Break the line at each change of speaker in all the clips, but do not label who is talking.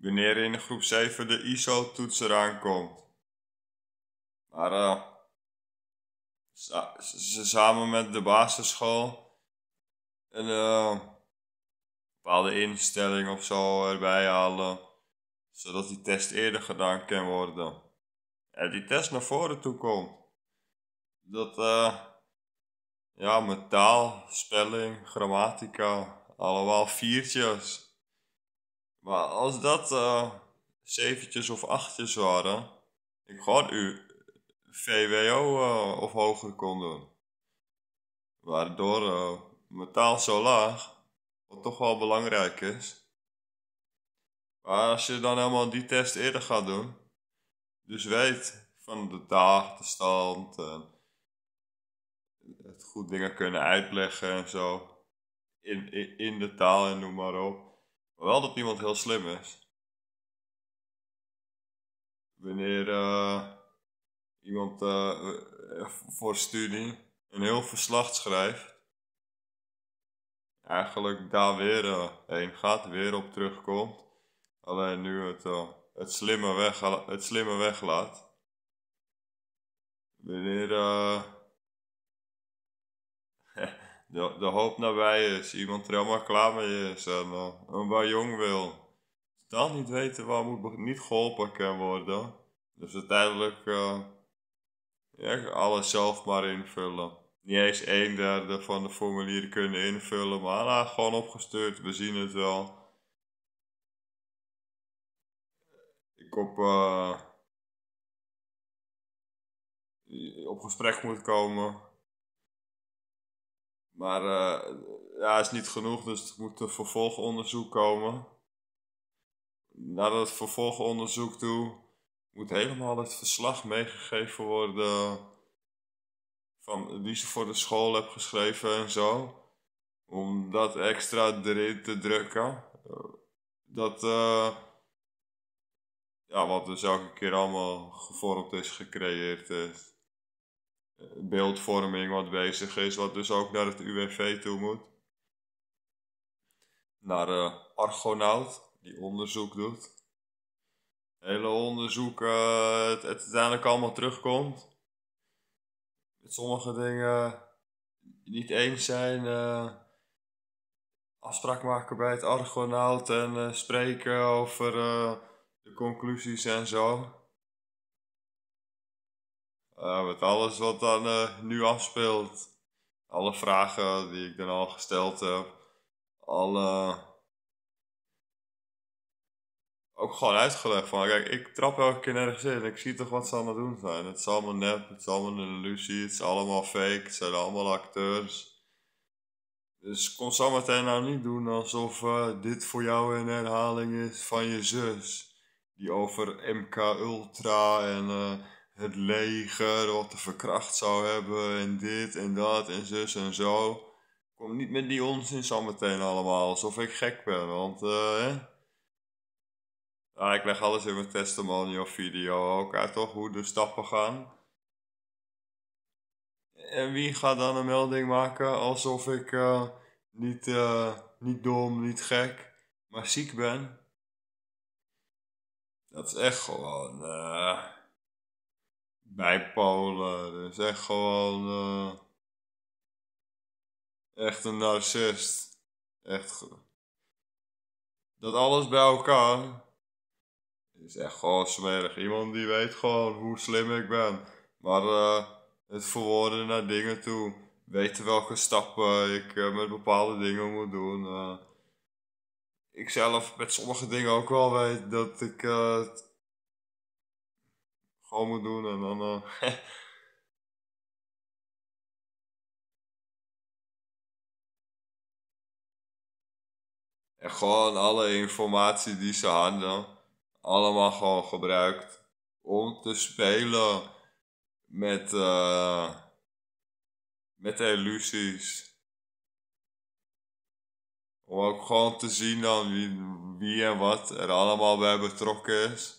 wanneer in groep 7 de ISO-toets eraan komt. Maar uh,
samen met de basisschool een eh, bepaalde instelling of zo erbij halen, zodat die test eerder gedaan kan worden. En die test naar voren toe komt. Dat, uh, ja, met taal, spelling, grammatica, allemaal viertjes. Maar als dat uh, zeventjes of achtjes waren, ik gewoon u VWO eh, of hoger kon doen. Waardoor eh, mijn taal zo laag, wat toch wel belangrijk is. Maar als je dan helemaal die test eerder gaat doen, dus weet van de stand en het goed dingen kunnen uitleggen en zo. In, in, in de taal en noem maar op wel dat iemand heel slim is. Wanneer eh, iemand eh, eh, voor studie een heel verslag schrijft, eigenlijk daar weer uh, heen gaat, weer op terugkomt. Alleen nu het, het, slimme, weg, het slimme weglaat. Wanneer de, de hoop nabij is. Iemand er helemaal klaar mee is en, een eh, en jong wil. Dan niet weten waar moet niet geholpen kunnen worden. Dus uiteindelijk uh, ja, alles zelf maar invullen. Niet eens een derde van de formulieren kunnen invullen, maar gewoon opgestuurd, we zien het wel. Ik op, eh,
op gesprek moet komen
maar uh, ja, is niet genoeg, dus er moet een vervolgonderzoek komen. Na dat vervolgonderzoek toe moet helemaal het verslag meegegeven worden van, die ze voor de school hebben geschreven en zo. Om dat extra erin te drukken. Dat, eh, ja, wat dus elke keer allemaal gevormd is, gecreëerd is beeldvorming wat bezig is, wat dus ook naar het UWV toe moet. Naar uh, Argonaut, die onderzoek doet. Hele onderzoek, eh, het, uiteindelijk allemaal terugkomt. Met sommige dingen niet eens zijn. Eh, afspraak maken bij het Argonaut en spreken over de conclusies en zo. Eh, met alles wat dan eh, nu afspeelt. Alle vragen die ik dan al gesteld heb. Alle. Ook gewoon uitgelegd van, kijk, ik trap elke keer nergens in. Ik zie toch wat ze aan het doen zijn. Het is allemaal nep, het is allemaal een illusie, het is allemaal fake, het zijn allemaal acteurs. Dus kon zometeen nou niet doen alsof eh, dit voor jou een herhaling is van je zus. Die over MK Ultra en het leger wat de verkracht zou hebben en dit en dat en zus en zo. Kom niet met die onzin zo meteen allemaal, alsof ik gek ben, want eh... ja, ik leg alles in mijn testimonial video ook uit, toch? Hoe de stappen gaan. En wie gaat dan een melding maken alsof ik eh, niet, eh, niet dom, niet gek, maar ziek ben? Dat is echt gewoon. Uh... Dat is echt gewoon. Eh,
echt een narcist. Echt.
Dat alles bij elkaar. Is echt gewoon smerig. Iemand die weet gewoon hoe slim ik ben. Maar eh, het verwoorden naar dingen toe. Weten welke stappen ik eh, met bepaalde dingen moet doen. ik zelf met sommige dingen ook wel weet dat ik
gewoon moet doen en dan. Uh...
en gewoon alle informatie die ze hadden, allemaal gewoon gebruikt om te spelen met, eh, met illusies. Om ook gewoon te zien dan wie, wie en wat er allemaal bij betrokken is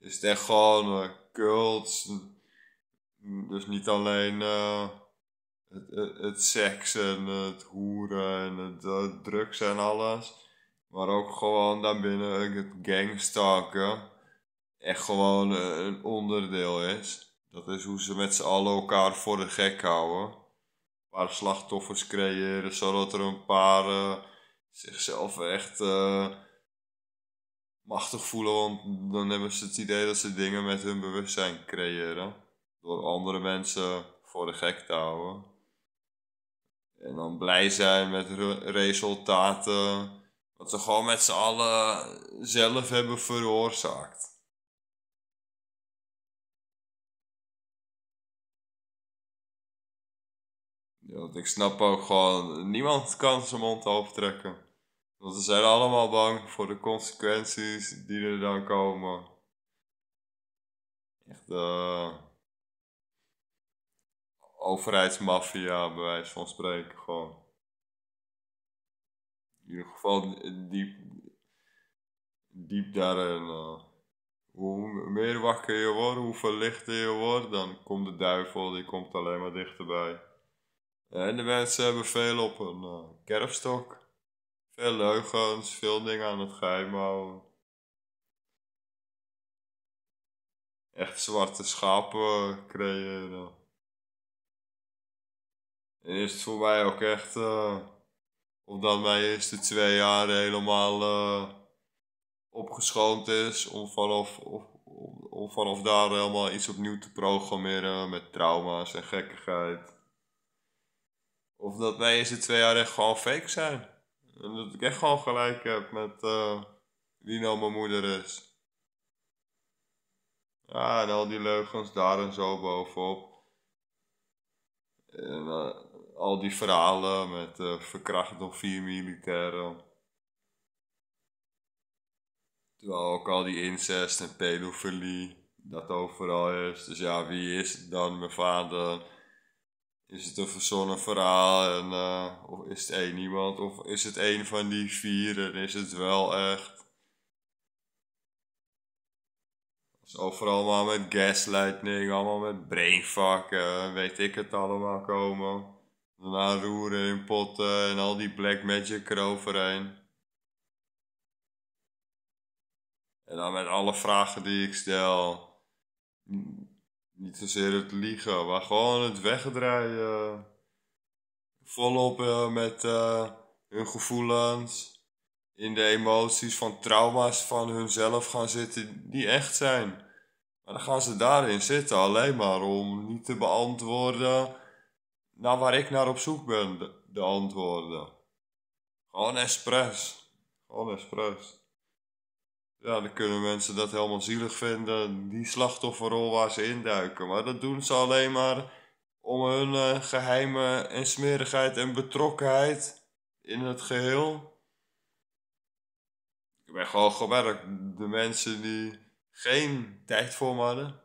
is het echt gewoon uh, cults. Dus niet alleen uh, het, het, seks en het hoeren en het, eh, drugs en alles. Maar ook gewoon daarbinnen het gangstalken echt gewoon een onderdeel is. Dat is hoe ze met z'n allen elkaar voor de gek houden. Een paar slachtoffers creëren zodat er een paar zichzelf echt machtig voelen, want dan hebben ze het idee dat ze dingen met hun bewustzijn creëren. Door andere mensen voor de gek te houden. En dan blij zijn met resultaten. Wat ze gewoon met z'n allen zelf hebben veroorzaakt. Ja, want ik snap ook gewoon, niemand kan zijn mond overtrekken. Want ze zijn allemaal bang voor de consequenties die er dan komen. Echt, de eh, overheidsmafia, bij wijze van spreken, gewoon. In ieder geval diep, daarin. Eh. hoe meer wakker je wordt, hoe verlichter je wordt, dan komt de duivel, die komt alleen maar dichterbij. En de mensen hebben veel op een uh, eh, kerfstok. Veel leugens, veel dingen aan het geheim houden.
Echt zwarte schapen creëren.
En is het voor mij ook echt, uh, omdat mijn eerste twee jaar helemaal uh, opgeschoond is, om vanaf, of, om, vanaf daar helemaal iets opnieuw te programmeren met trauma's en gekkigheid. Of dat mijn eerste twee jaar echt gewoon fake zijn. En dat ik echt gewoon gelijk heb met eh, wie nou mijn moeder is. Ja, en al die leugens daar en zo bovenop. En eh, al die verhalen met uh, verkracht vier militairen. Terwijl ook al die incest en pedofilie, dat overal is. Dus ja, wie is dan mijn vader? Is het een verzonnen verhaal en eh, of is het één iemand of is het één van die vier en is het wel echt? Dus overal maar met gaslighting, allemaal met brainfuck, weet ik het allemaal komen. Daarna roeren in potten en al die black magic eroverheen. En dan met alle vragen die ik stel niet zozeer het liegen, maar gewoon het wegdraaien. Volop eh, met eh, hun gevoelens. In de emoties van trauma's van hunzelf gaan zitten die echt zijn. Maar dan gaan ze daarin zitten alleen maar om niet te beantwoorden naar waar ik naar op zoek ben, de, de antwoorden. Gewoon expres. Gewoon expres. Ja, dan kunnen mensen dat helemaal zielig vinden, die slachtofferrol waar ze induiken. Maar dat doen ze alleen maar om hun uh, geheime en smerigheid en betrokkenheid in het geheel. Ik ben gewoon gemerkt, de mensen die geen tijd voor me hadden,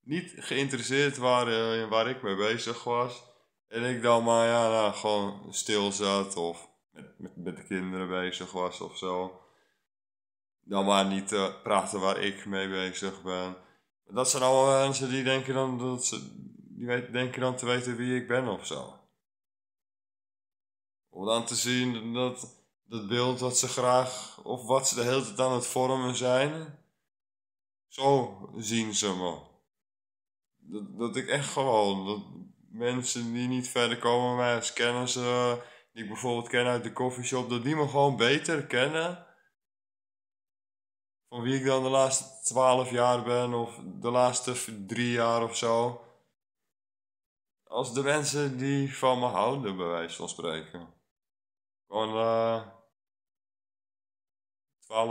niet geïnteresseerd waren in waar ik mee bezig was. En ik dan maar ja, nou, gewoon stil zat of met, met, met de kinderen bezig was of zo dan maar niet praten waar ik mee bezig ben. Dat zijn allemaal mensen die denken dan, dat ze, die weet, denken dan te weten wie ik ben of zo. Om dan te zien dat dat beeld wat ze graag, of wat ze de hele tijd aan het vormen zijn, zo zien ze me. Dat, dat ik echt gewoon, dat mensen die niet verder komen mij als kennis, die ik bijvoorbeeld ken uit de koffieshop, dat die me gewoon beter kennen van wie ik dan de laatste twaalf jaar ben of de laatste drie jaar of zo. Als de mensen die van me houden, bij wijze van spreken. Gewoon eh,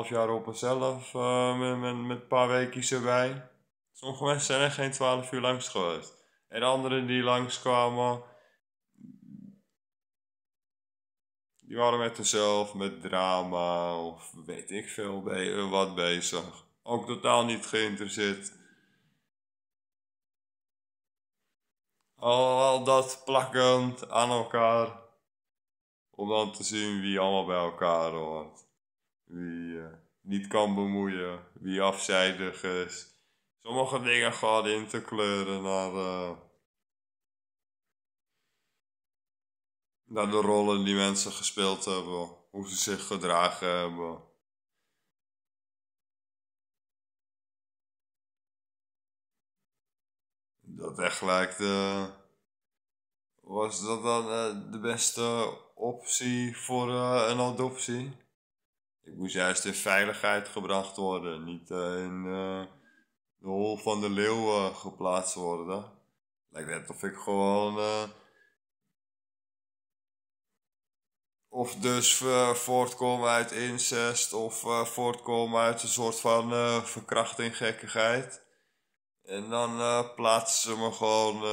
jaar op mezelf, eh, met, met, met, een paar weekjes erbij. Sommige mensen zijn echt geen twaalf uur langs geweest. En anderen die langskwamen Die waren met jezelf, met drama of weet ik veel eh, wat bezig. Ook totaal niet geïnteresseerd. Al, dat plakkend aan elkaar. Om dan te zien wie allemaal bij elkaar hoort. Wie eh, niet kan bemoeien. Wie afzijdig is. Sommige dingen gaan in te kleuren naar... Eh, naar de rollen die mensen gespeeld hebben, hoe ze zich
gedragen hebben.
Dat echt lijkt. Eh, was dat dan eh, de beste optie voor eh, een adoptie? Ik moest juist in veiligheid gebracht worden, niet in de hol van de leeuw geplaatst worden. Lijkt net of ik gewoon of dus eh, voortkomen uit incest of uh, voortkomen uit een soort van uh, eh, verkrachting, gekkigheid. En dan plaatsen ze me gewoon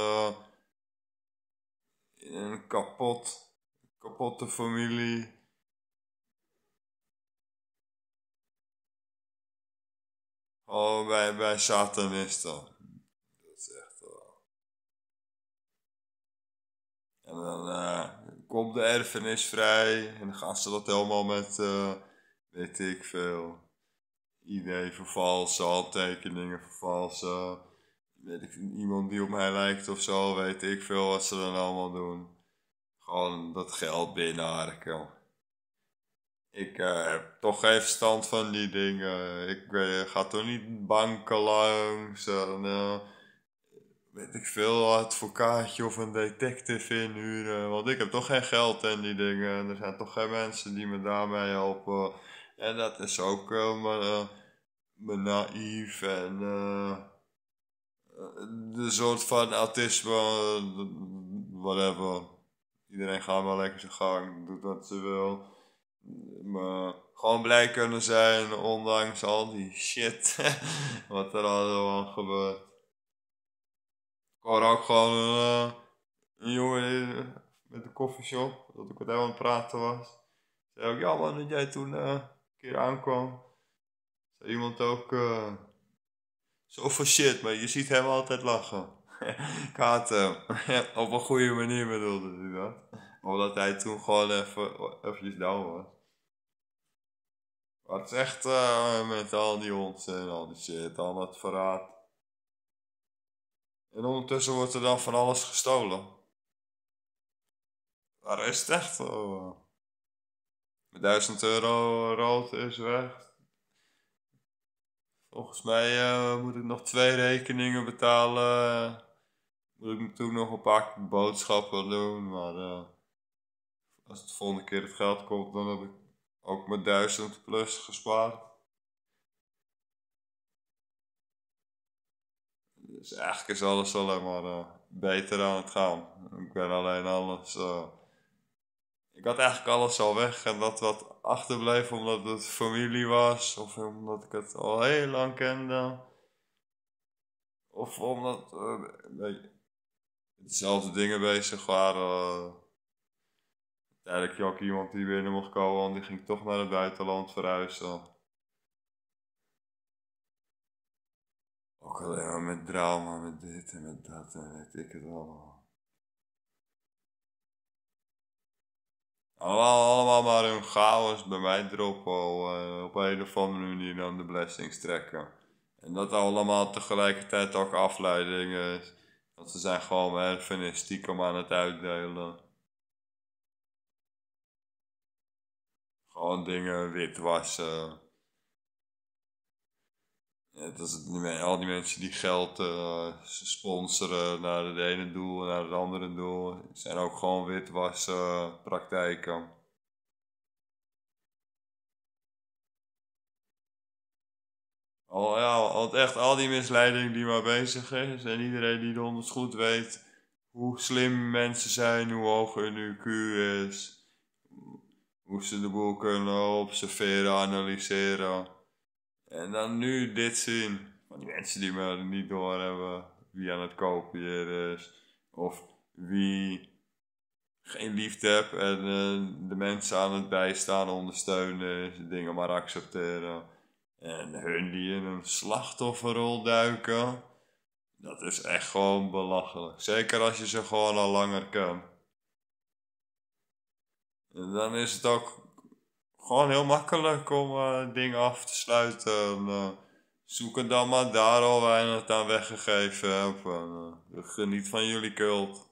in een kapot, kapotte familie.
Oh, bij, bij
satanisten. Dat is echt wel. En dan, komt de erfenis vrij. En dan gaan ze dat helemaal met, eh, weet ik veel, idee vervalsen, handtekeningen vervalsen. Weet ik, iemand die op mij lijkt of zo, weet ik veel wat ze dan allemaal doen. Gewoon dat geld binnenharken. Ik eh, heb toch geen verstand van die dingen. Ik eh, ga toch niet banken langs weet ik veel, advocaatje of een detective inhuren. Want ik heb toch geen geld en die dingen. En er zijn toch geen mensen die me daarmee helpen. En dat is ook uh, eh, maar, eh, naïef en eh, de soort van autisme, whatever. Iedereen gaat maar lekker zijn gang, doet wat ze wil. Maar gewoon blij kunnen zijn, ondanks al die shit wat er allemaal gebeurt ik hoor ook gewoon een eh, jongen eh, met de koffieshop, dat ik met hem aan het praten was. Zei ook, ja man, dat jij toen eh, een keer aankwam. Zei iemand ook, zo voor shit, maar je ziet hem altijd lachen. ik haat hem. Op een goede manier bedoelde hij dat. Omdat hij toen gewoon even, down was. Maar het is echt met al die onzin, al die shit, al dat verraad. En ondertussen wordt er dan van alles gestolen. Waar is het echt? Oh. Eh, 1000 euro rood is weg. Volgens mij eh, moet ik nog twee rekeningen betalen. Moet ik natuurlijk nog een paar boodschappen doen. Maar eh, als het de volgende keer het geld komt, dan heb ik ook mijn 1000 plus gespaard. Dus eigenlijk is alles alleen maar eh, beter aan het gaan. Ik ben alleen alles. Eh, ik had eigenlijk alles al weg en dat wat achterbleef omdat het familie was of omdat ik het al heel lang kende. Of omdat uh, dezelfde dingen bezig waren. eigenlijk had ik iemand die binnen mocht komen, die ging toch naar het buitenland verhuizen. Ook alleen maar met drama, met dit en met dat en weet ik het allemaal. Allemaal, allemaal maar hun chaos bij mij droppen eh, op een of andere manier dan de blessings trekken. En dat allemaal tegelijkertijd ook afleidingen. is. Want ze zijn gewoon mijn erfenis stiekem aan het uitdelen. Gewoon dingen witwassen dat is al die mensen die geld eh, sponsoren naar het ene doel en naar het andere doel. zijn ook gewoon witwaspraktijken. Eh, al, ja, want echt al die misleiding die maar bezig is en iedereen die donders goed weet hoe slim mensen zijn, hoe hoog hun IQ is, hoe ze de boel kunnen observeren, analyseren. En dan nu dit zien. Van die mensen die maar niet door hebben wie aan het kopiëren is. Of wie geen liefde hebt en eh, de mensen aan het bijstaan, ondersteunen, dingen maar accepteren. En hun die in een slachtofferrol duiken. Dat is echt gewoon belachelijk. Zeker als je ze gewoon al langer kent. En dan is het ook gewoon heel makkelijk om uh, dingen af te sluiten. En, eh, zoek het dan maar daar al weinig aan weggegeven heb. Eh, geniet van jullie cult.